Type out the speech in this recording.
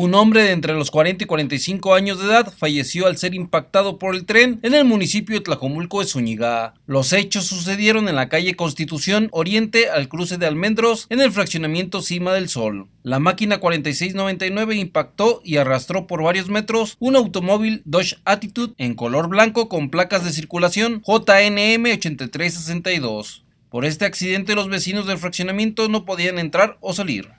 Un hombre de entre los 40 y 45 años de edad falleció al ser impactado por el tren en el municipio de Tlajomulco de Zúñiga. Los hechos sucedieron en la calle Constitución Oriente al cruce de Almendros en el fraccionamiento Cima del Sol. La máquina 4699 impactó y arrastró por varios metros un automóvil Dodge Attitude en color blanco con placas de circulación JNM 8362. Por este accidente los vecinos del fraccionamiento no podían entrar o salir.